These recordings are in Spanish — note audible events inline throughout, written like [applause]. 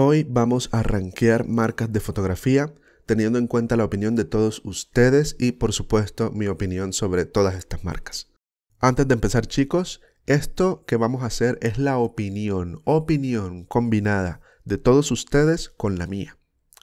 Hoy vamos a rankear marcas de fotografía teniendo en cuenta la opinión de todos ustedes y por supuesto mi opinión sobre todas estas marcas. Antes de empezar chicos, esto que vamos a hacer es la opinión, opinión combinada de todos ustedes con la mía.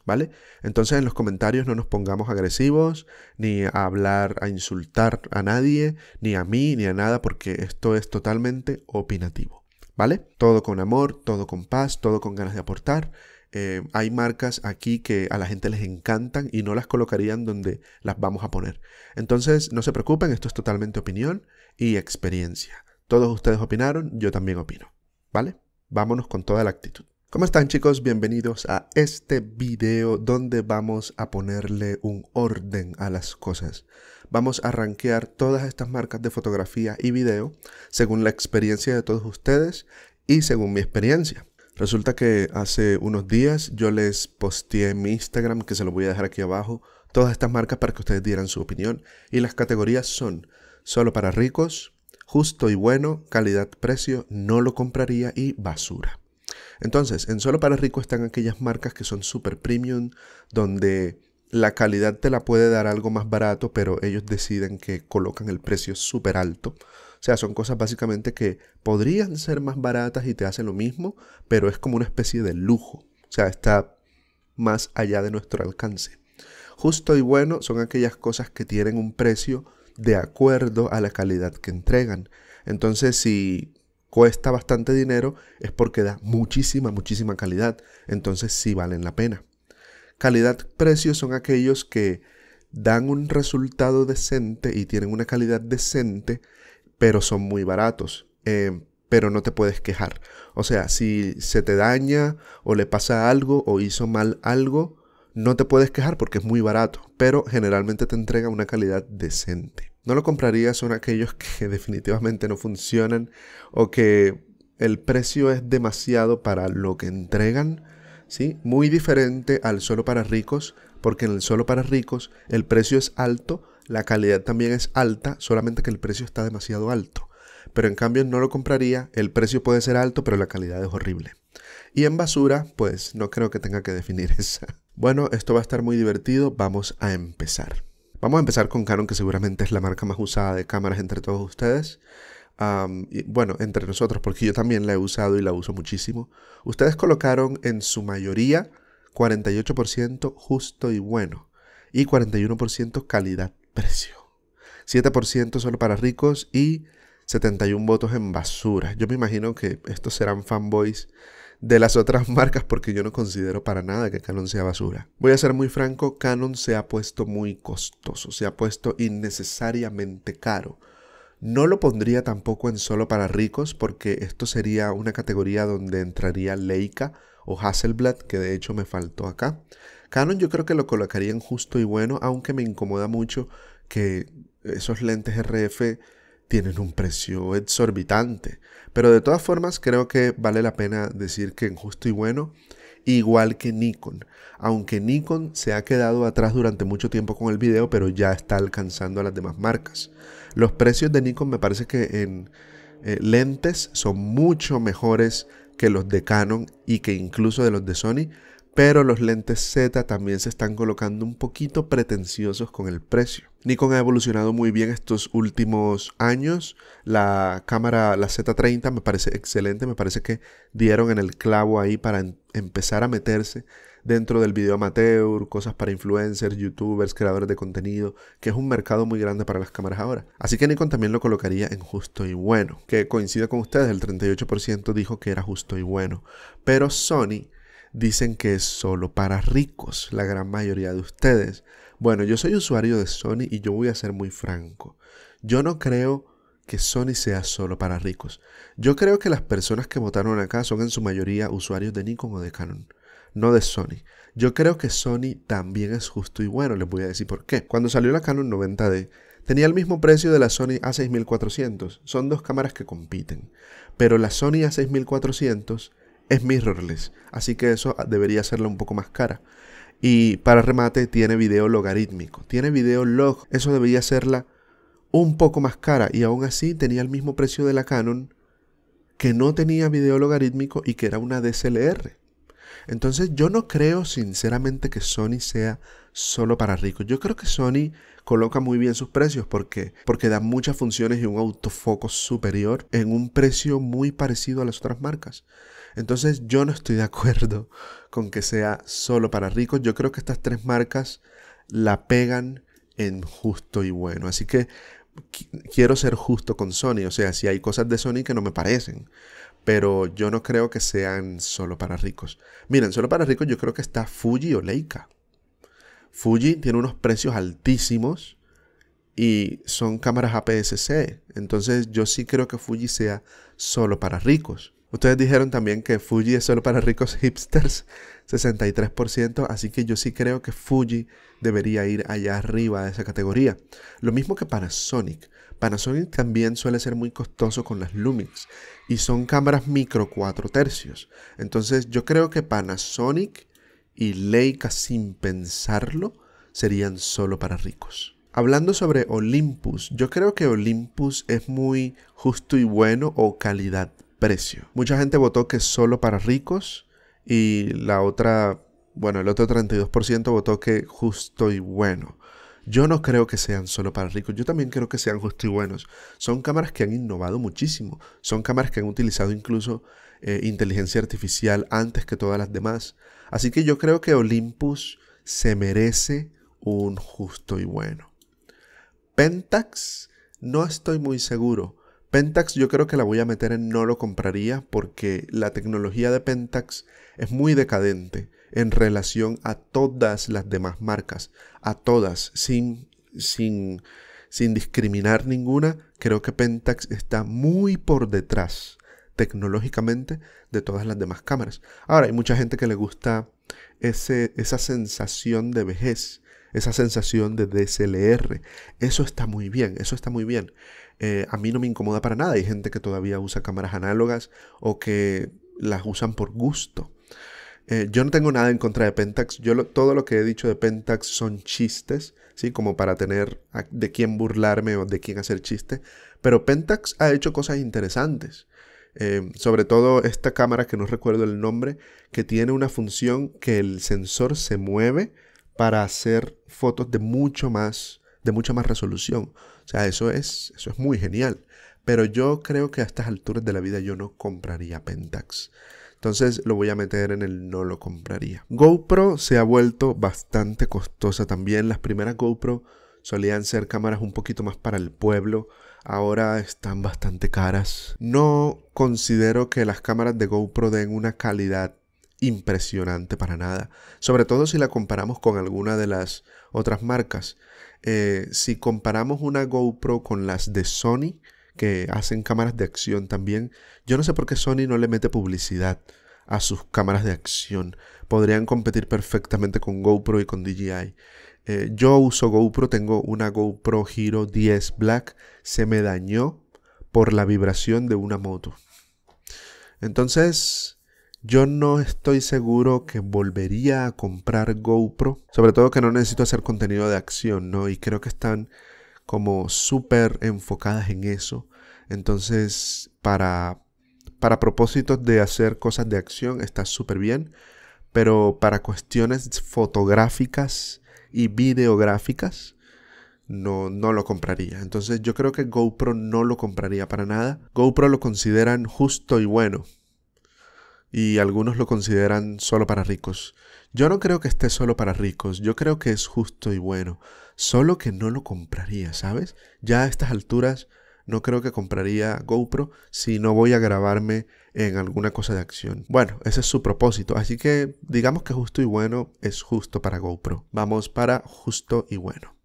¿Vale? Entonces en los comentarios no nos pongamos agresivos, ni a hablar, a insultar a nadie, ni a mí, ni a nada, porque esto es totalmente opinativo. ¿vale? Todo con amor, todo con paz, todo con ganas de aportar. Eh, hay marcas aquí que a la gente les encantan y no las colocarían donde las vamos a poner. Entonces, no se preocupen, esto es totalmente opinión y experiencia. Todos ustedes opinaron, yo también opino, ¿vale? Vámonos con toda la actitud. ¿Cómo están chicos? Bienvenidos a este video donde vamos a ponerle un orden a las cosas. Vamos a rankear todas estas marcas de fotografía y video según la experiencia de todos ustedes y según mi experiencia. Resulta que hace unos días yo les posteé en mi Instagram, que se lo voy a dejar aquí abajo, todas estas marcas para que ustedes dieran su opinión. Y las categorías son solo para ricos, justo y bueno, calidad-precio, no lo compraría y basura. Entonces, en Solo para Rico están aquellas marcas que son super premium, donde la calidad te la puede dar algo más barato, pero ellos deciden que colocan el precio súper alto. O sea, son cosas básicamente que podrían ser más baratas y te hacen lo mismo, pero es como una especie de lujo. O sea, está más allá de nuestro alcance. Justo y bueno son aquellas cosas que tienen un precio de acuerdo a la calidad que entregan. Entonces, si cuesta bastante dinero es porque da muchísima, muchísima calidad. Entonces sí valen la pena. Calidad-precio son aquellos que dan un resultado decente y tienen una calidad decente, pero son muy baratos. Eh, pero no te puedes quejar. O sea, si se te daña o le pasa algo o hizo mal algo, no te puedes quejar porque es muy barato, pero generalmente te entrega una calidad decente. No lo compraría son aquellos que [laughs] definitivamente no funcionan o que el precio es demasiado para lo que entregan, ¿sí? Muy diferente al solo para ricos, porque en el solo para ricos el precio es alto, la calidad también es alta, solamente que el precio está demasiado alto. Pero en cambio no lo compraría, el precio puede ser alto, pero la calidad es horrible. Y en basura, pues no creo que tenga que definir [laughs] esa. Bueno, esto va a estar muy divertido, vamos a empezar. Vamos a empezar con Canon, que seguramente es la marca más usada de cámaras entre todos ustedes. bueno, entre nosotros, porque yo también la he usado y la uso muchísimo. Ustedes colocaron en su mayoría 48% justo y bueno y 41% calidad-precio. 7% solo para ricos y 71 votos en basura. Yo me imagino que estos serán fanboys de las otras [laughs] marcas porque yo no considero para nada que Canon sea basura. Voy a ser muy franco, Canon se ha puesto muy costoso, se ha puesto innecesariamente caro. No lo pondría tampoco en solo para ricos porque esto sería una categoría donde entraría Leica o Hasselblad, que de hecho me faltó acá. Canon yo creo que lo colocaría en justo y bueno, aunque me incomoda mucho que esos lentes RF tienen un precio exorbitante. Pero de todas formas creo que vale la pena decir que en justo y bueno, igual que Nikon. Aunque Nikon se ha quedado atrás durante mucho tiempo con el video, pero ya está alcanzando a las demás marcas. Los precios de Nikon me parece que en eh, lentes son mucho mejores que los de Canon y que incluso de los de Sony, pero los lentes Z también se están colocando un poquito pretenciosos con el precio. Nikon ha evolucionado muy bien estos últimos años. La cámara, la Z30, me parece excelente. Me parece que dieron en el clavo ahí para em-, empezar a meterse dentro del video amateur, cosas para influencers, youtubers, creadores de contenido, que es un mercado muy grande para las cámaras ahora. Así que Nikon también lo colocaría en justo y bueno, que coincide con ustedes, el 38% dijo que era justo y bueno. Pero Sony dicen que es solo para ricos, la gran mayoría de ustedes. Bueno, yo soy usuario de Sony y yo voy a ser muy franco. Yo no creo que Sony sea solo para ricos. Yo creo que las personas que votaron acá son en su mayoría usuarios de Nikon o de Canon, no de Sony. Yo creo que Sony también es justo y bueno, les voy a decir por qué. Cuando salió la Canon 90D, tenía el mismo precio de la Sony A6400. Son dos cámaras que compiten. Pero la Sony A6400 es mirrorless, así que eso debería hacerla un poco más cara. Y para remate tiene video logarítmico, tiene video log, eso debería hacerla un poco más cara y aún así tenía el mismo precio de la Canon que no tenía video logarítmico y que era una DSLR. Entonces yo no creo sinceramente que Sony sea solo para ricos. Yo creo que Sony coloca muy bien sus precios porque porque da muchas funciones y un autofoco superior en un precio muy parecido a las otras marcas. Entonces yo no estoy de acuerdo con que sea solo para ricos. Yo creo que estas tres marcas la pegan en justo y bueno. Así que quiero ser justo con Sony. O sea, si hay cosas de Sony que no me parecen. Pero yo no creo que sean solo para ricos. Miren, solo para ricos yo creo que está Fuji o Leica. Fuji tiene unos precios altísimos y son cámaras APS-C. Entonces yo sí creo que Fuji sea solo para ricos. Ustedes dijeron también que Fuji es solo para ricos hipsters, 63%, [laughs] así que yo sí creo que Fuji debería ir allá arriba de esa categoría. Lo mismo que Panasonic. Panasonic también suele ser muy costoso con las Lumix y son cámaras micro 4 tercios. Entonces yo creo que Panasonic y Leica sin pensarlo serían solo para ricos. Hablando sobre Olympus, yo creo que Olympus es muy justo y bueno o calidad Mucha gente votó que solo para ricos y la otra, bueno, el otro 32% votó que justo y bueno. Yo no creo que sean solo para ricos, yo también creo que sean justo y buenos. Son cámaras que han innovado muchísimo, son cámaras que han utilizado incluso eh, inteligencia artificial antes que todas las demás. Así que yo creo que Olympus se merece un justo y bueno. Pentax, no estoy muy seguro. Pentax yo creo que la voy a meter en no lo compraría porque la tecnología de Pentax es muy decadente en relación a todas las demás marcas, a todas, sin, sin, sin discriminar ninguna, creo que Pentax está muy por detrás tecnológicamente de todas las demás cámaras. Ahora, hay mucha gente que le gusta ese, esa sensación de vejez, esa sensación de DSLR. Eso está muy bien, eso está muy bien. Eh, a mí no me incomoda para nada. Hay gente que todavía usa cámaras análogas o que las usan por gusto. Eh, yo no tengo nada en contra de Pentax. Yo todo lo que he dicho de Pentax son chistes, ¿sí? Como para tener de quién burlarme o de quién hacer chiste. Pero Pentax ha hecho cosas interesantes. Eh, sobre todo esta cámara que no recuerdo el nombre, que tiene una función que el sensor se mueve para hacer fotos de mucho más de mucha más resolución. O sea, eso es, eso es muy genial. Pero yo creo que a estas alturas de la vida yo no compraría Pentax. Entonces lo voy a meter en el no lo compraría. GoPro se ha vuelto bastante costosa también. Las primeras GoPro solían ser cámaras un poquito más para el pueblo. Ahora están bastante caras. No considero que las cámaras de GoPro den una calidad impresionante para nada. Sobre todo si la comparamos con alguna de las otras marcas. Eh, si comparamos una GoPro con las de Sony, que hacen cámaras de acción también, yo no sé por qué Sony no le mete publicidad a sus cámaras de acción. Podrían competir perfectamente con GoPro y con DJI. Eh, yo uso GoPro, tengo una GoPro Hero 10 Black, se me dañó por la vibración de una moto. Entonces, yo no estoy seguro que volvería a comprar GoPro, sobre todo que no necesito hacer contenido de acción, ¿no? Y creo que están como súper enfocadas en eso. Entonces, para, para propósitos de hacer cosas de acción está súper bien, pero para cuestiones fotográficas y videográficas, no, no lo compraría. Entonces yo creo que GoPro no lo compraría para nada. GoPro lo consideran justo y bueno y algunos lo consideran solo para ricos. Yo no creo que esté solo para ricos, yo creo que es justo y bueno, solo que no lo compraría, ¿sabes? Ya a estas alturas no creo que compraría GoPro si no voy a grabarme en alguna cosa de acción. Bueno, ese es su propósito, así que digamos que justo y bueno es justo para GoPro. Vamos para justo y bueno.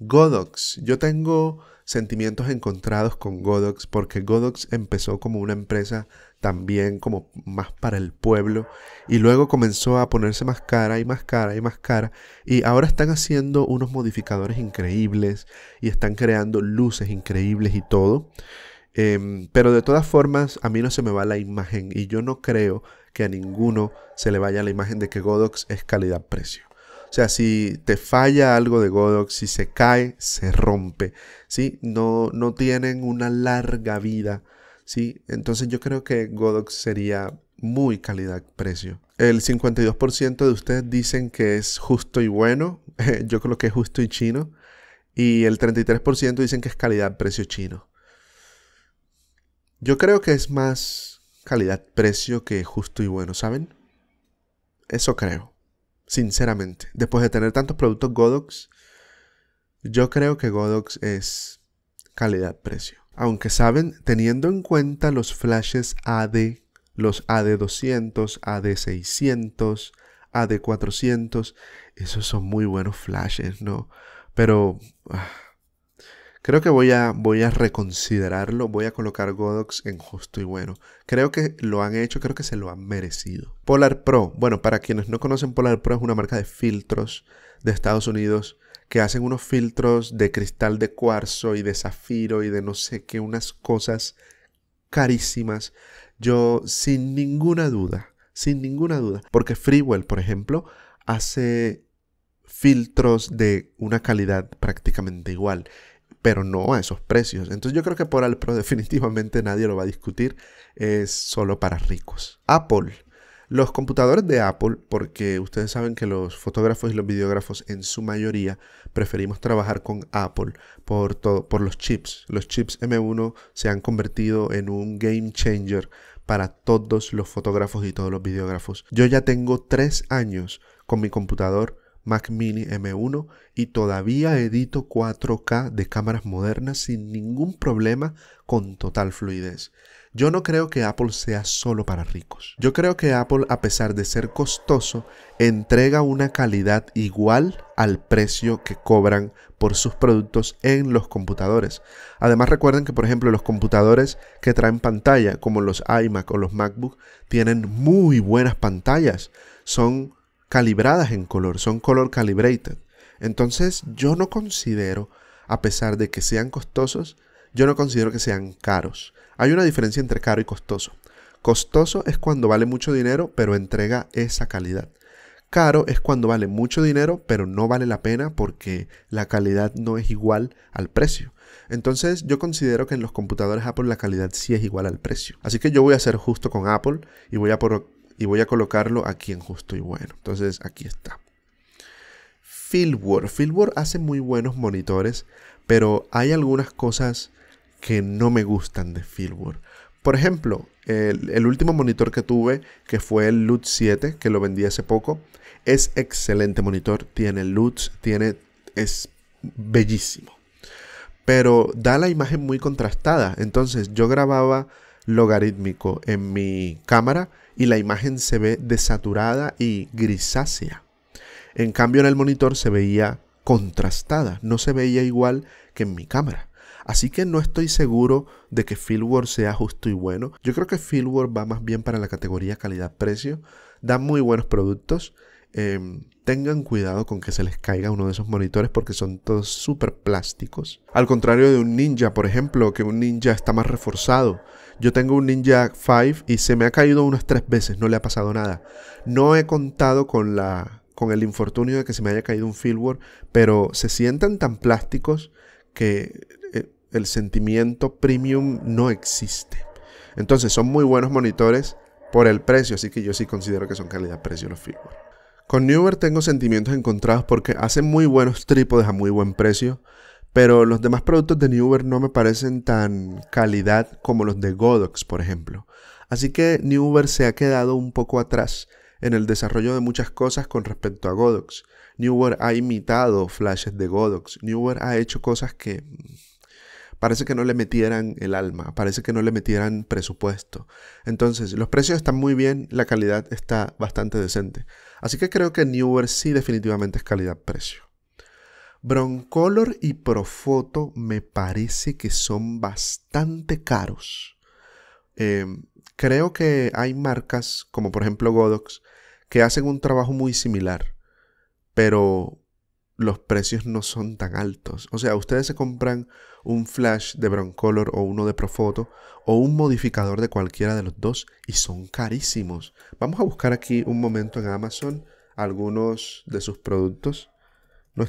Godox, yo tengo sentimientos encontrados con Godox porque Godox empezó como una empresa también como más para el pueblo. Y luego comenzó a ponerse más cara y más cara y más cara. Y ahora están haciendo unos modificadores increíbles y están creando luces increíbles y todo. Em, pero de todas formas, a mí no se me va la imagen y yo no creo que a ninguno se le vaya la imagen de que Godox es calidad-precio. O sea, si te falla algo de Godox, si se cae, se rompe. ¿sí? No, no tienen una larga vida ¿sí? Entonces yo creo que Godox sería muy calidad-precio. El 52% de ustedes dicen que es justo y bueno, [laughs] yo creo que es justo y chino, y el 33% dicen que es calidad-precio chino. Yo creo que es más calidad-precio que justo y bueno, ¿saben? Eso creo, sinceramente. Después de tener tantos productos Godox, yo creo que Godox es calidad-precio aunque saben, teniendo en cuenta los flashes AD, los AD200, AD600, AD400, esos son muy buenos flashes, ¿no? Pero ah, creo que voy a, voy a reconsiderarlo, voy a colocar Godox en justo y bueno. Creo que lo han hecho, creo que se lo han merecido. Polar Pro, bueno, para quienes no conocen Polar Pro es una marca de filtros de Estados Unidos que hacen unos filtros de cristal de cuarzo y de zafiro y de no sé qué, unas cosas carísimas. Yo sin ninguna duda, sin ninguna duda, porque Freewell, por ejemplo, hace filtros de una calidad prácticamente igual, pero no a esos precios. Entonces yo creo que por Alpro [laughs] definitivamente nadie lo va a discutir, es solo para ricos. Apple los computadores de Apple, porque ustedes saben que los fotógrafos y los videógrafos en su mayoría preferimos trabajar con Apple por, por los chips. Los chips M1 se han convertido en un game changer para todos los fotógrafos y todos los videógrafos. Yo ya tengo tres años con mi computador Mac Mini M1 y todavía edito 4K de cámaras modernas sin ningún problema con total fluidez. Yo no creo que Apple sea solo para ricos. Yo creo que Apple, a pesar de ser costoso, entrega una calidad igual al precio que cobran por sus productos en los computadores. Además recuerden que por ejemplo los computadores que traen pantalla como los iMac o los MacBook tienen muy buenas pantallas. Son calibradas en color, son color calibrated. Entonces yo no considero, a pesar de que sean costosos, yo no considero que sean caros. Hay una diferencia entre caro y costoso. Costoso es cuando vale mucho dinero pero entrega esa calidad. Caro es cuando vale mucho dinero pero no vale la pena porque la calidad no es igual al precio. Entonces yo considero que en los computadores Apple la calidad sí es igual al precio. Así que yo voy a ser justo con Apple y voy a, y voy a colocarlo aquí en justo y bueno. Entonces aquí está. Fieldwork. Fieldwork hace muy buenos monitores, pero hay algunas cosas que no me gustan de Fieldwork. Por ejemplo, el, último monitor que tuve, que fue el LUT 7, que lo vendí hace poco, es excelente monitor, tiene LUTs, tiene, es bellísimo. Pero da la imagen muy contrastada, entonces yo grababa logarítmico en mi cámara y la imagen se ve desaturada y grisácea. En cambio en el monitor se veía contrastada, no se veía igual que en mi cámara. Así que no estoy seguro de que Fieldwork sea justo y bueno. Yo creo que Fieldwork va más bien para la categoría calidad-precio. Da muy buenos productos. Em, tengan cuidado con que se les caiga uno de esos monitores porque son todos súper plásticos. Al contrario de un ninja, por ejemplo, que un ninja está más reforzado. Yo tengo un Ninja 5 y se me ha caído unas tres veces, no le ha pasado nada. No he contado con la con el infortunio de que se me haya caído un fieldwork, pero se sientan tan plásticos que el sentimiento premium no existe. Entonces son muy buenos monitores por el precio, así que yo sí considero que son calidad-precio los firmware. Con Newer tengo sentimientos encontrados porque hacen muy buenos trípodes a muy buen precio, pero los demás productos de newber no me parecen tan calidad como los de Godox, por ejemplo. Así que Newber se ha quedado un poco atrás en el desarrollo de muchas cosas con respecto a Godox. Newer ha imitado flashes de Godox. newber ha hecho cosas que Parece que no le metieran el alma, parece que no le metieran presupuesto. Entonces, los precios están muy bien, la calidad está bastante decente. Así que creo que Newer sí definitivamente es calidad-precio. Broncolor y Profoto me parece que son bastante caros. Em, creo que hay marcas, como por ejemplo Godox, que hacen un trabajo muy similar, pero los precios no son tan altos. O sea, ustedes se compran un flash de Broncolor o uno de Profoto o un modificador de cualquiera de los dos y son carísimos. Vamos a buscar aquí un momento en Amazon algunos de sus productos. No,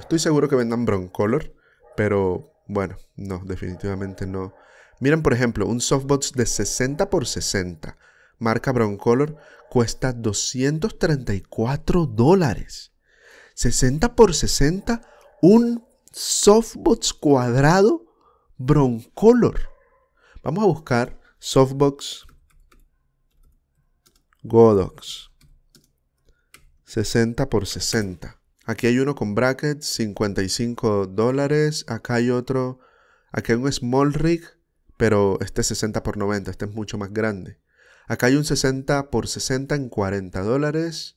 estoy seguro que vendan Broncolor, pero bueno, no, definitivamente no. Miren, por ejemplo, un softbox de 60 x 60, marca Broncolor, cuesta 234 dólares. 60 por 60, un softbox cuadrado broncolor. Vamos a buscar softbox Godox 60 por 60. Aquí hay uno con brackets, 55 dólares. Acá hay otro, aquí hay un small rig, pero este es 60 por 90, este es mucho más grande. Acá hay un 60 por 60 en 40 dólares.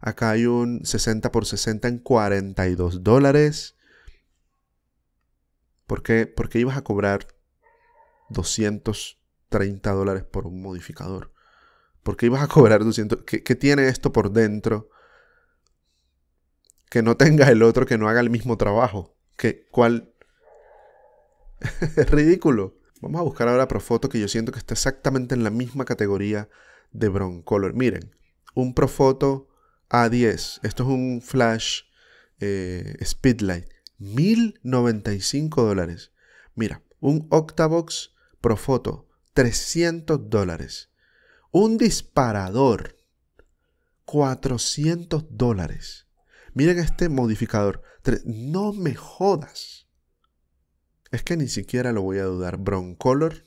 Acá hay un 60 por 60 en 42 dólares. ¿Por qué? ibas a cobrar 230 dólares por un modificador? ¿Por qué ibas a cobrar 200? ¿Qué, ¿Qué, tiene esto por dentro? Que no tenga el otro que no haga el mismo trabajo. ¿Qué, ¿Cuál? [laughs] es ridículo. Vamos a buscar ahora Profoto que yo siento que está exactamente en la misma categoría de Broncolor. Miren, un Profoto a10. Esto es un flash eh, Speedlight. 1095 dólares. Mira, un Octavox Profoto. 300 dólares. Un disparador. 400 dólares. Miren este modificador. No me jodas. Es que ni siquiera lo voy a dudar. Broncolor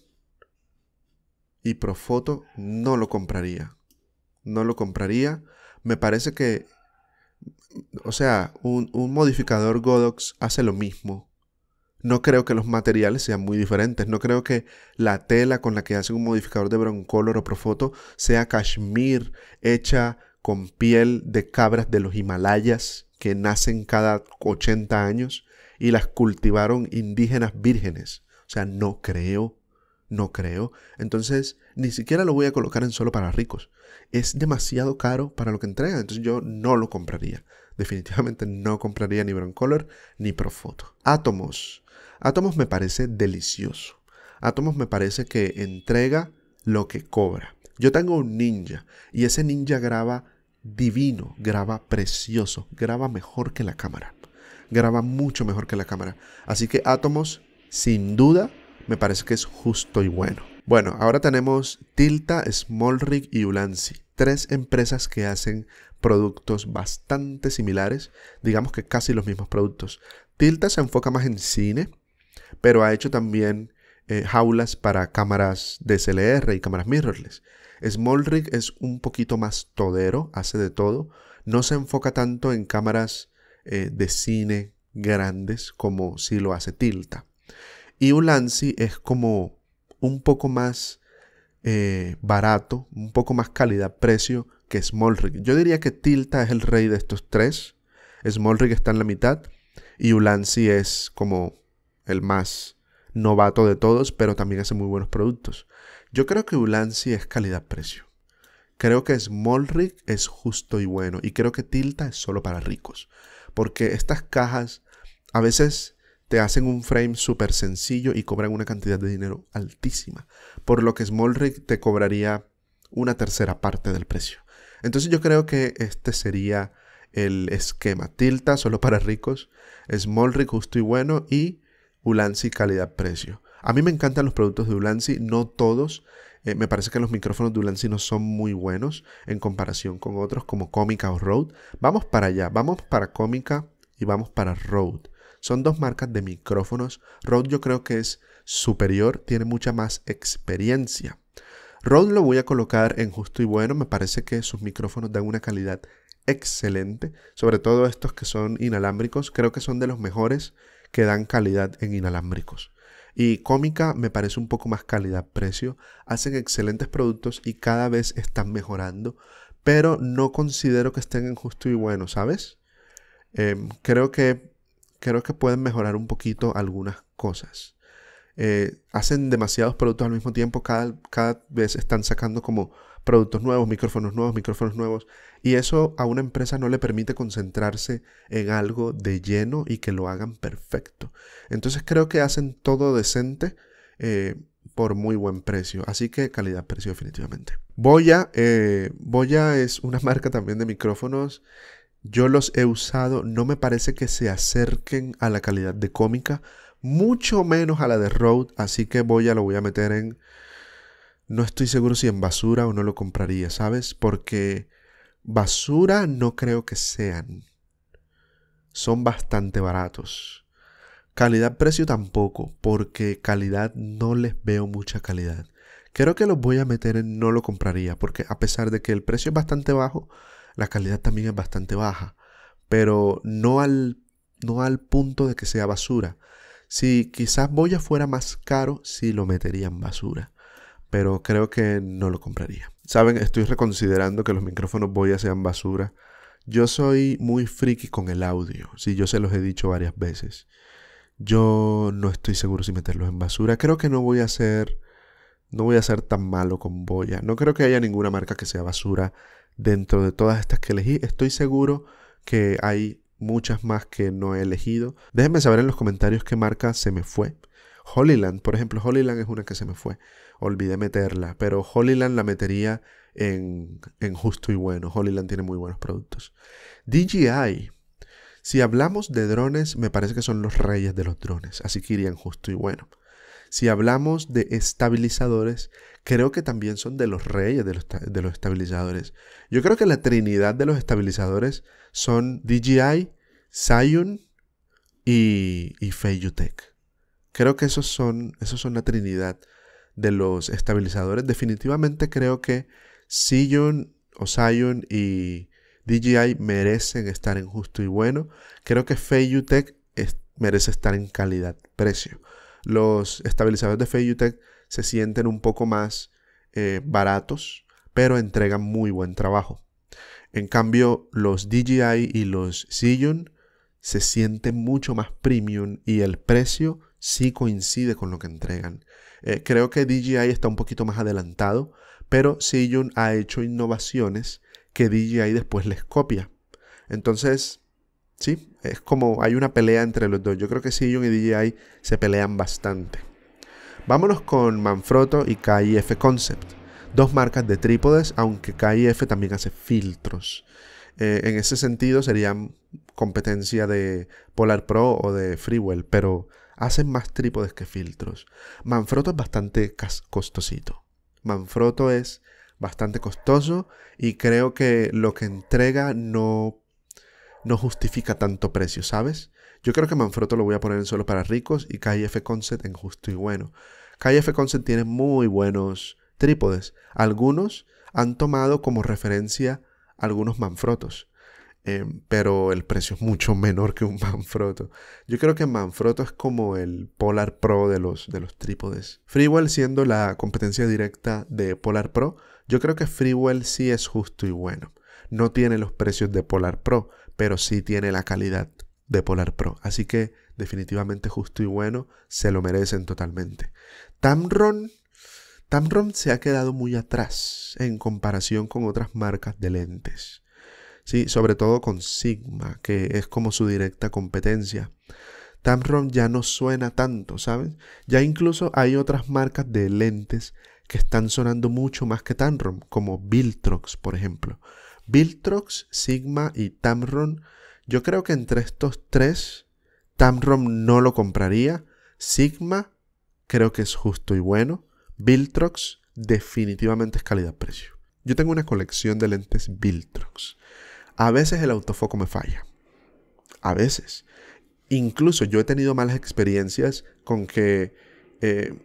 y Profoto no lo compraría. No lo compraría me parece que, o sea, un, modificador Godox hace lo mismo. No creo que los materiales sean muy diferentes. No creo que la tela con la que hacen un modificador de Broncolor o Profoto sea cashmere hecha con piel de cabras de los Himalayas que nacen cada 80 años y las cultivaron indígenas vírgenes. O sea, no creo no creo. Entonces, ni siquiera lo voy a colocar en solo para ricos. Es demasiado caro para lo que entrega. Entonces yo no lo compraría. Definitivamente no compraría ni Brown Color ni Profoto. Atomos Atomos me parece delicioso. Atomos me parece que entrega lo que cobra. Yo tengo un ninja y ese ninja graba divino, graba precioso, graba mejor que la cámara. Graba mucho mejor que la cámara. Así que Atomos sin duda, me parece que es justo y bueno. Bueno, ahora tenemos Tilta, Smallrig y Ulanzi, tres empresas que hacen productos bastante similares, digamos que casi los mismos productos. Tilta se enfoca más en cine, pero ha hecho también eh, jaulas para cámaras DSLR y cámaras mirrorless. Smallrig es un poquito más todero, hace de todo. No se enfoca tanto en cámaras eh, de cine grandes como si lo hace Tilta. Y Ulanzi es como un poco más eh, barato, un poco más calidad-precio que Smallrig. Yo diría que Tilta es el rey de estos tres. Smallrig está en la mitad. Y Ulanzi es como el más novato de todos, pero también hace muy buenos productos. Yo creo que Ulanzi es calidad-precio. Creo que Smallrig es justo y bueno. Y creo que Tilta es solo para ricos. Porque estas cajas a veces te hacen un frame súper sencillo y cobran una cantidad de dinero altísima, por lo que SmallRig te cobraría una tercera parte del precio. Entonces yo creo que este sería el esquema. Tilta solo para ricos, SmallRig justo y bueno y Ulanzi calidad-precio. A mí me encantan los productos de Ulanzi, no todos. Eh, me parece que los micrófonos de Ulanzi no son muy buenos en comparación con otros como Cómica o Road. Vamos para allá, vamos para Cómica y vamos para Rode. Son dos marcas de micrófonos. Rode yo creo que es superior, tiene mucha más experiencia. Rode lo voy a colocar en justo y bueno, me parece que sus micrófonos dan una calidad excelente, sobre todo estos que son inalámbricos, creo que son de los mejores que dan calidad en inalámbricos. Y cómica me parece un poco más calidad-precio, hacen excelentes productos y cada vez están mejorando, pero no considero que estén en justo y bueno, ¿sabes? Em, creo que creo que pueden mejorar un poquito algunas cosas. Eh, hacen demasiados productos al mismo tiempo, cada, cada vez están sacando como productos nuevos, micrófonos nuevos, micrófonos nuevos, y eso a una empresa no le permite concentrarse en algo de lleno y que lo hagan perfecto. Entonces creo que hacen todo decente eh, por muy buen precio, así que calidad-precio definitivamente. Boya, eh, Boya es una [laughs] marca también de micrófonos yo los he usado, no me parece que se acerquen a la calidad de cómica, mucho menos a la de Road, así que voy a lo voy a meter en no estoy seguro si en basura o no lo compraría, ¿sabes? Porque basura no creo que sean. Son bastante baratos. Calidad-precio tampoco, porque calidad no les veo mucha calidad. Creo que los voy a meter en no lo compraría, porque a pesar de que el precio es bastante bajo, la calidad también es bastante baja, pero no al, no al punto de que sea basura. Si quizás Boya fuera más caro, sí lo metería en basura, pero creo que no lo compraría. Saben, estoy reconsiderando que los micrófonos Boya sean basura. Yo soy muy friki con el audio, si yo se los he dicho varias veces. Yo no estoy seguro si meterlos en basura. Creo que no voy a no voy a ser tan malo con Boya. No creo que haya ninguna marca que sea basura dentro de todas estas que elegí. Estoy seguro que hay muchas más que no he elegido. Déjenme saber en los comentarios qué marca se me fue. Holyland, por ejemplo, Holyland es una que se me fue. Olvidé meterla, pero Holyland la metería en, en justo y bueno. Holyland tiene muy buenos productos. DJI. Si hablamos de drones, me parece que son los reyes de los drones, así que irían justo y bueno. Si hablamos de estabilizadores, creo que también son de los reyes de los, estabilizadores. Yo creo que la trinidad de los estabilizadores son DJI, Scion y, y Feiyutech. Creo que esos son, esos son la trinidad de los estabilizadores. Definitivamente creo que Sion o Sion y DJI merecen estar en justo y bueno. Creo que Feiyutech merece estar en calidad-precio los estabilizadores de FeiyuTech se sienten un poco más eh, baratos, pero entregan muy buen trabajo. En cambio, los DJI y los Zhiyun se sienten mucho más premium y el precio sí coincide con lo que entregan. Eh, creo que DJI está un poquito más adelantado, pero Zhiyun ha hecho innovaciones que DJI después les copia. Entonces, ¿sí? Es como hay una pelea entre los dos. Yo creo que Sion y DJI se pelean bastante. Vámonos con Manfrotto y KIF Concept. Dos marcas de trípodes, aunque KIF también hace filtros. Eh, en ese sentido serían competencia de Polar Pro o de Freewell, pero hacen más trípodes que filtros. Manfrotto es bastante costosito. Manfrotto es bastante costoso y creo que lo que entrega no no justifica tanto precio, ¿sabes? Yo creo que Manfrotto lo voy a poner en solo para ricos y KF Concept en justo y bueno. KF Concept tiene muy buenos trípodes. Algunos han tomado como referencia algunos Manfrotos. Em, pero el precio es mucho menor que un [laughs] Manfrotto. Yo creo que Manfrotto es como el Polar Pro de los, de los trípodes. Freewell siendo la competencia directa de Polar Pro, yo creo que Freewell sí es justo y bueno. No tiene los precios de Polar Pro, pero sí tiene la calidad de Polar Pro. Así que definitivamente justo y bueno, se lo merecen totalmente. Tamron, Tamron se ha quedado muy atrás en comparación con otras marcas de lentes. Sí, sobre todo con Sigma, que es como su directa competencia. Tamron ya no suena tanto, ¿sabes? Ya incluso hay otras marcas de lentes que están sonando mucho más que Tamron, como Viltrox, por ejemplo. Viltrox, Sigma y Tamron. Yo creo que entre estos tres, Tamron no lo compraría. Sigma creo que es justo y bueno. Viltrox definitivamente es calidad-precio. Yo tengo una colección de lentes Viltrox. A veces el autofoco me falla. A veces. Incluso yo he tenido malas experiencias con que... Eh,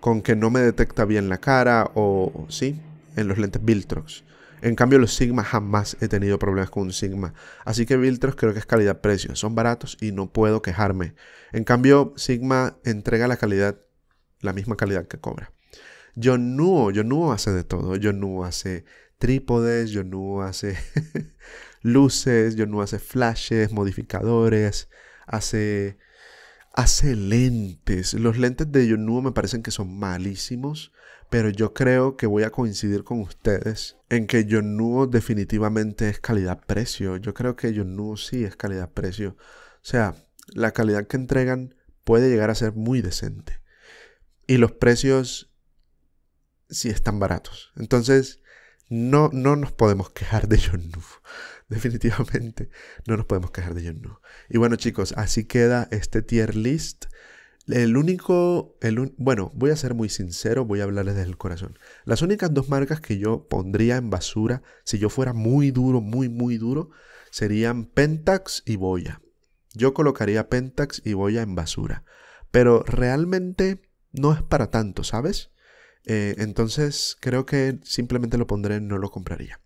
con que no me detecta bien la cara o sí, en los lentes Viltrox. En cambio, los Sigma jamás he tenido problemas con un Sigma. Así que filtros creo que es calidad-precio. Son baratos y no puedo quejarme. En cambio, Sigma entrega la calidad, la misma calidad que cobra. Yonuo, Yonuo hace de todo. Yonuo hace trípodes, Yonuo hace [laughs] luces, Yonuo hace flashes, modificadores, hace hace lentes. Los lentes de Yonuo me parecen que son malísimos pero yo creo que voy a coincidir con ustedes en que Yonuo definitivamente es calidad-precio. Yo creo que Yonuo sí es calidad-precio. O sea, la calidad que entregan puede llegar a ser muy decente. Y los precios sí están baratos. Entonces, no, no nos podemos quejar de Yonuo. [laughs] Definitivamente no nos podemos quejar de Yonuo. Y bueno chicos, así queda este tier list. El único, bueno, voy a ser muy sincero, voy a hablarles desde el corazón. Las únicas dos marcas que yo pondría en basura, si yo fuera muy duro, muy, muy duro, serían Pentax y Boya. Yo colocaría Pentax y Boya en basura. Pero realmente no es para tanto, ¿sabes? Eh, entonces creo que simplemente lo pondré, no lo compraría.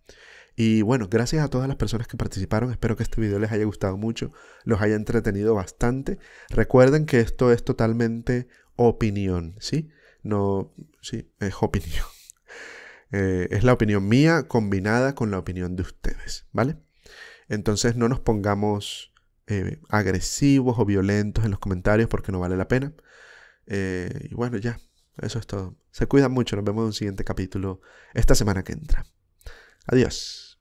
Y bueno, gracias a todas las personas que participaron. Espero que este video les haya gustado mucho, los haya entretenido bastante. Recuerden que esto es totalmente opinión, ¿sí? No, sí, es opinión. [laughs] Eh, es la opinión mía combinada con la opinión de ustedes, ¿vale? Entonces no nos pongamos eh, agresivos o violentos en los comentarios porque no vale la pena. Eh, y bueno, ya, eso es todo. Se cuidan mucho, nos vemos en un siguiente capítulo esta semana que entra. Adiós.